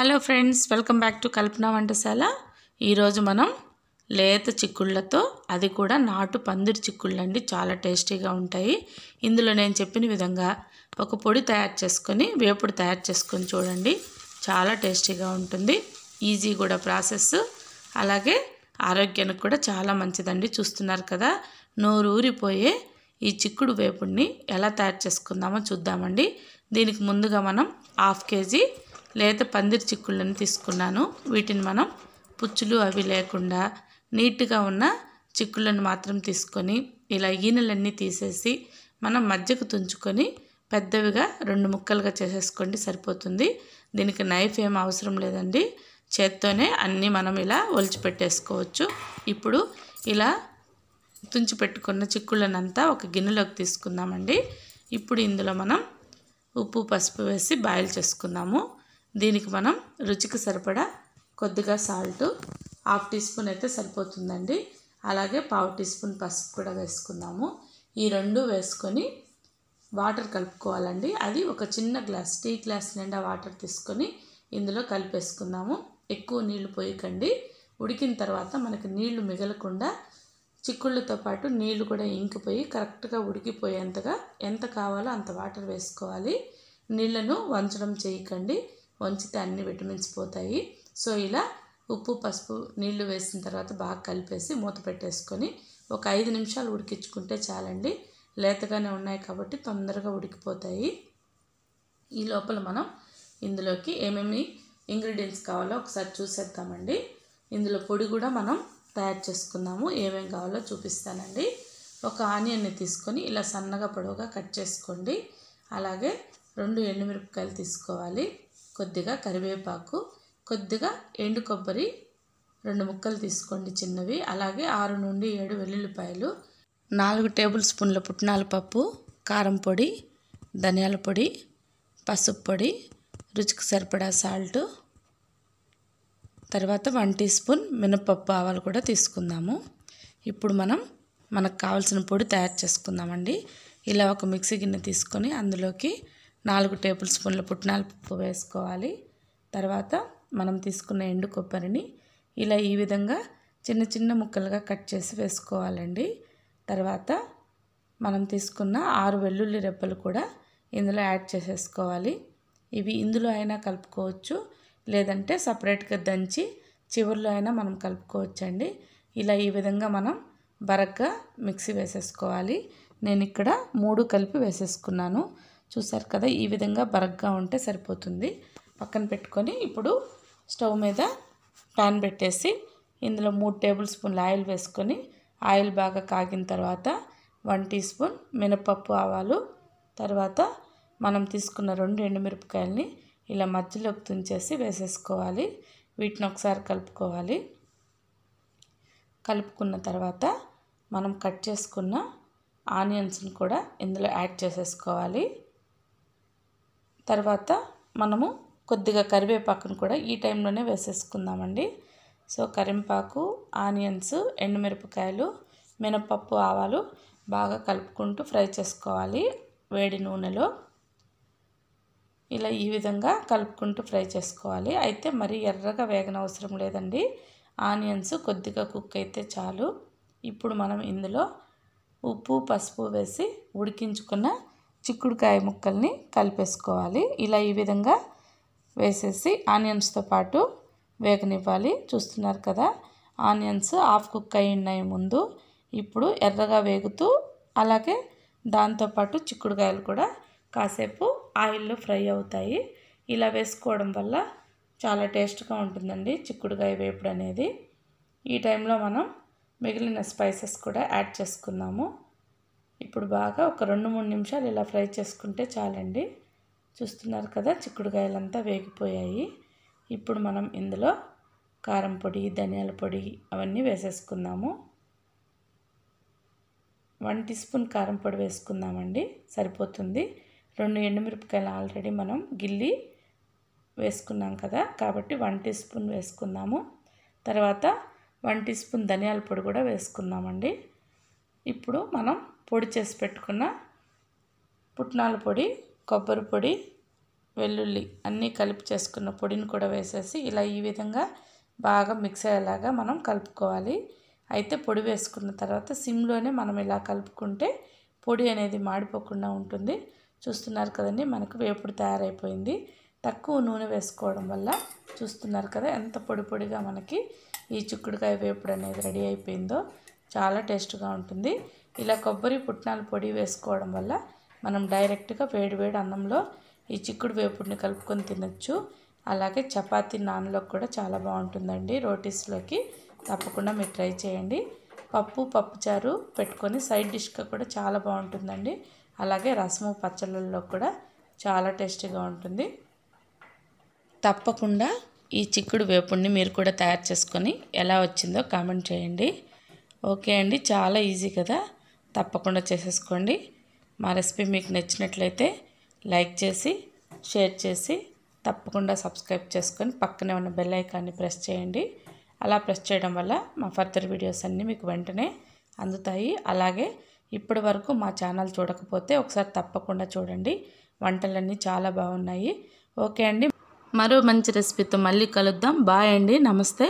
hello friends welcome back to Kalpana వంటశాల ఈరోజు మనం లేత చిక్కుళ్ళతో అది కూడా నాటు పందిరి చిక్కుళ్ళు అండి చాలా టేస్టీగా ఉంటాయి ఇందులో నేను చెప్పిన విధంగా ఒక పొడి తయారు చేసుకొని వేపుడు తయారు చేసుకొని చూడండి చాలా టేస్టీగా ఉంటుంది ఈజీ కూడా ప్రాసెస్ అలాగే ఆరోగ్యానికి కూడా చాలా మంచిదండి చూస్తున్నారు కదా నోరు ఊరిపోయే ఈ చిక్కుడు వేపుడిని ఎలా తయారు చేసుకుందామో చూద్దామండి దీనికి ముందుగా మనం హాఫ్ కేజీ లేత పందిరి చిక్కుళ్ళని తీసుకున్నాను వీటిని మనం పుచ్చులు అవి లేకుండా నీట్గా ఉన్న చిక్కులను మాత్రం తీసుకొని ఇలా ఈనెలన్నీ తీసేసి మనం మధ్యకు తుంచుకొని పెద్దవిగా రెండు ముక్కలుగా చేసేసుకోండి సరిపోతుంది దీనికి నైఫ్ ఏం అవసరం లేదండి చేత్తోనే అన్నీ మనం ఇలా ఒలిచిపెట్టేసుకోవచ్చు ఇప్పుడు ఇలా తుంచి పెట్టుకున్న చిక్కుళ్ళనంతా ఒక గిన్నెలోకి తీసుకుందామండి ఇప్పుడు ఇందులో మనం ఉప్పు పసుపు వేసి బాయిల్ చేసుకుందాము దీనికి మనం రుచికి సరిపడా కొద్దిగా సాల్ట్ హాఫ్ టీ స్పూన్ అయితే సరిపోతుందండి అలాగే పావు టీ స్పూన్ పసుపు కూడా వేసుకుందాము ఈ రెండు వేసుకొని వాటర్ కలుపుకోవాలండి అది ఒక చిన్న గ్లాస్ టీ గ్లాస్ నిండా వాటర్ తీసుకొని ఇందులో కలిపేసుకుందాము ఎక్కువ నీళ్లు పోయకండి ఉడికిన తర్వాత మనకు నీళ్లు మిగలకుండా చిక్కుళ్ళతో పాటు నీళ్లు కూడా ఇంకిపోయి కరెక్ట్గా ఉడికిపోయేంతగా ఎంత కావాలో అంత వాటర్ వేసుకోవాలి నీళ్లను వంచడం చేయకండి వంచితే అన్ని విటమిన్స్ పోతాయి సో ఇలా ఉప్పు పసుపు నీళ్లు వేసిన తర్వాత బాగా కలిపేసి మూత పెట్టేసుకొని ఒక ఐదు నిమిషాలు ఉడికించుకుంటే చాలండి లేతగానే ఉన్నాయి కాబట్టి తొందరగా ఉడికిపోతాయి ఈ లోపల మనం ఇందులోకి ఏమేమి ఇంగ్రీడియంట్స్ కావాలో ఒకసారి చూసేద్దామండి ఇందులో పొడి కూడా మనం తయారు చేసుకున్నాము ఏమేమి కావాలో చూపిస్తానండి ఒక ఆనియన్ని తీసుకొని ఇలా సన్నగా పొడవుగా కట్ చేసుకోండి అలాగే రెండు ఎండుమిరపకాయలు తీసుకోవాలి కొద్దిగా కరివేపాకు కొద్దిగా ఎండు కొబ్బరి రెండు ముక్కలు తీసుకోండి చిన్నవి అలాగే ఆరు నుండి ఏడు వెల్లుల్లిపాయలు నాలుగు టేబుల్ స్పూన్ల పుట్నాల పప్పు కారం పొడి ధనియాల పొడి పసుపు పొడి రుచికి సరిపడా సాల్ట్ తర్వాత వన్ టీ స్పూన్ మినపప్పు ఆవాలు కూడా తీసుకుందాము ఇప్పుడు మనం మనకు కావాల్సిన పొడి తయారు చేసుకుందామండి ఇలా ఒక మిక్సీ గిన్నె తీసుకొని అందులోకి నాలుగు టేబుల్ స్పూన్ల పుట్నాల పప్పు వేసుకోవాలి తర్వాత మనం తీసుకున్న ఎండు కొబ్బరిని ఇలా ఈ విధంగా చిన్న చిన్న ముక్కలుగా కట్ చేసి వేసుకోవాలండి తర్వాత మనం తీసుకున్న ఆరు వెల్లుల్లి రెప్పలు కూడా ఇందులో యాడ్ చేసేసుకోవాలి ఇవి ఇందులో అయినా కలుపుకోవచ్చు లేదంటే సపరేట్గా దంచి చివరిలో అయినా మనం కలుపుకోవచ్చండి ఇలా ఈ విధంగా మనం బరగ్గా మిక్సీ వేసేసుకోవాలి నేను ఇక్కడ మూడు కలిపి వేసేసుకున్నాను చూసారు కదా ఈ విధంగా బరగ్గా ఉంటే సరిపోతుంది పక్కన పెట్టుకొని ఇప్పుడు స్టవ్ మీద ప్యాన్ పెట్టేసి ఇందులో మూడు టేబుల్ స్పూన్లు ఆయిల్ వేసుకొని ఆయిల్ బాగా కాగిన తర్వాత వన్ టీ స్పూన్ మినపప్పు ఆవాలు తర్వాత మనం తీసుకున్న రెండు ఎండుమిరపకాయలని ఇలా మధ్యలోకి తుంచేసి వేసేసుకోవాలి వీటిని ఒకసారి కలుపుకోవాలి కలుపుకున్న తర్వాత మనం కట్ చేసుకున్న ఆనియన్స్ని కూడా ఇందులో యాడ్ చేసేసుకోవాలి తర్వాత మనము కొద్దిగా కరివేపాకును కూడా ఈ టైంలోనే వేసేసుకుందామండి సో కరింపాకు ఆనియన్స్ ఎండుమిరపకాయలు మినపప్పు ఆవాలు బాగా కలుపుకుంటూ ఫ్రై చేసుకోవాలి వేడి నూనెలో ఇలా ఈ విధంగా కలుపుకుంటూ ఫ్రై చేసుకోవాలి అయితే మరి ఎర్రగా వేగన అవసరం లేదండి ఆనియన్స్ కొద్దిగా కుక్ అయితే చాలు ఇప్పుడు మనం ఇందులో ఉప్పు పసుపు వేసి ఉడికించుకున్న చిక్కుడుకాయ ముక్కల్ని కలిపేసుకోవాలి ఇలా ఈ విధంగా వేసేసి ఆనియన్స్తో పాటు వేగనివ్వాలి చూస్తున్నారు కదా ఆనియన్స్ హాఫ్ కుక్ అయి ఉన్నాయి ముందు ఇప్పుడు ఎర్రగా వేగుతూ అలాగే దాంతోపాటు చిక్కుడుకాయలు కూడా కాసేపు ఆయిల్లో ఫ్రై అవుతాయి ఇలా వేసుకోవడం వల్ల చాలా టేస్ట్గా ఉంటుందండి చిక్కుడుకాయ వేపుడు అనేది ఈ టైంలో మనం మిగిలిన స్పైసెస్ కూడా యాడ్ చేసుకున్నాము ఇప్పుడు బాగా ఒక రెండు మూడు నిమిషాలు ఇలా ఫ్రై చేసుకుంటే చాలండి చూస్తున్నారు కదా చిక్కుడుకాయలంతా వేగిపోయాయి ఇప్పుడు మనం ఇందులో కారం పొడి ధనియాల పొడి అవన్నీ వేసేసుకుందాము వన్ టీ స్పూన్ కారం పొడి వేసుకుందామండి సరిపోతుంది రెండు ఎండుమిరపకాయలు ఆల్రెడీ మనం గిల్లి వేసుకున్నాం కదా కాబట్టి వన్ టీ స్పూన్ వేసుకుందాము తర్వాత వన్ టీ స్పూన్ ధనియాల పొడి కూడా వేసుకుందామండి ఇప్పుడు మనం పొడి చేసి పెట్టుకున్న పుట్నాల పొడి కొబ్బరి పొడి వెల్లుల్లి అన్నీ కలిపి చేసుకున్న పొడిని కూడా వేసేసి ఇలా ఈ విధంగా బాగా మిక్స్ అయ్యేలాగా మనం కలుపుకోవాలి అయితే పొడి వేసుకున్న తర్వాత సిమ్లోనే మనం ఇలా కలుపుకుంటే పొడి అనేది మాడిపోకుండా ఉంటుంది చూస్తున్నారు కదండి మనకు వేపుడు తయారైపోయింది తక్కువ నూనె వేసుకోవడం వల్ల చూస్తున్నారు కదా ఎంత పొడి పొడిగా మనకి ఈ చిక్కుడుకాయ వేపుడు అనేది రెడీ అయిపోయిందో చాలా టేస్ట్గా ఉంటుంది ఇలా కొబ్బరి పుట్నాల పొడి వేసుకోవడం వల్ల మనం డైరెక్ట్గా వేడి వేడి అన్నంలో ఈ చిక్కుడు వేపుడిని కలుపుకొని తినచ్చు అలాగే చపాతీ నాన్లో కూడా చాలా బాగుంటుందండి రోటీస్లోకి తప్పకుండా మీరు ట్రై చేయండి పప్పు పప్పుచారు పెట్టుకొని సైడ్ డిష్గా కూడా చాలా బాగుంటుందండి అలాగే రసము పచ్చళ్ళల్లో కూడా చాలా టేస్టీగా ఉంటుంది తప్పకుండా ఈ చిక్కుడు వేపుడిని మీరు కూడా తయారు చేసుకొని ఎలా వచ్చిందో కామెంట్ చేయండి ఓకే అండి చాలా ఈజీ కదా తప్పకుండా చేసేసుకోండి మా రెసిపీ మీకు నచ్చినట్లయితే లైక్ చేసి షేర్ చేసి తప్పకుండా సబ్స్క్రైబ్ చేసుకొని పక్కనే ఉన్న బెల్ ఐకాన్ని ప్రెస్ చేయండి అలా ప్రెస్ చేయడం వల్ల మా ఫర్దర్ వీడియోస్ అన్నీ మీకు వెంటనే అందుతాయి అలాగే ఇప్పటి వరకు మా ఛానల్ చూడకపోతే ఒకసారి తప్పకుండా చూడండి వంటలన్నీ చాలా బాగున్నాయి ఓకే అండి మరో మంచి రెసిపీతో మళ్ళీ కలుద్దాం బాయ్ అండి నమస్తే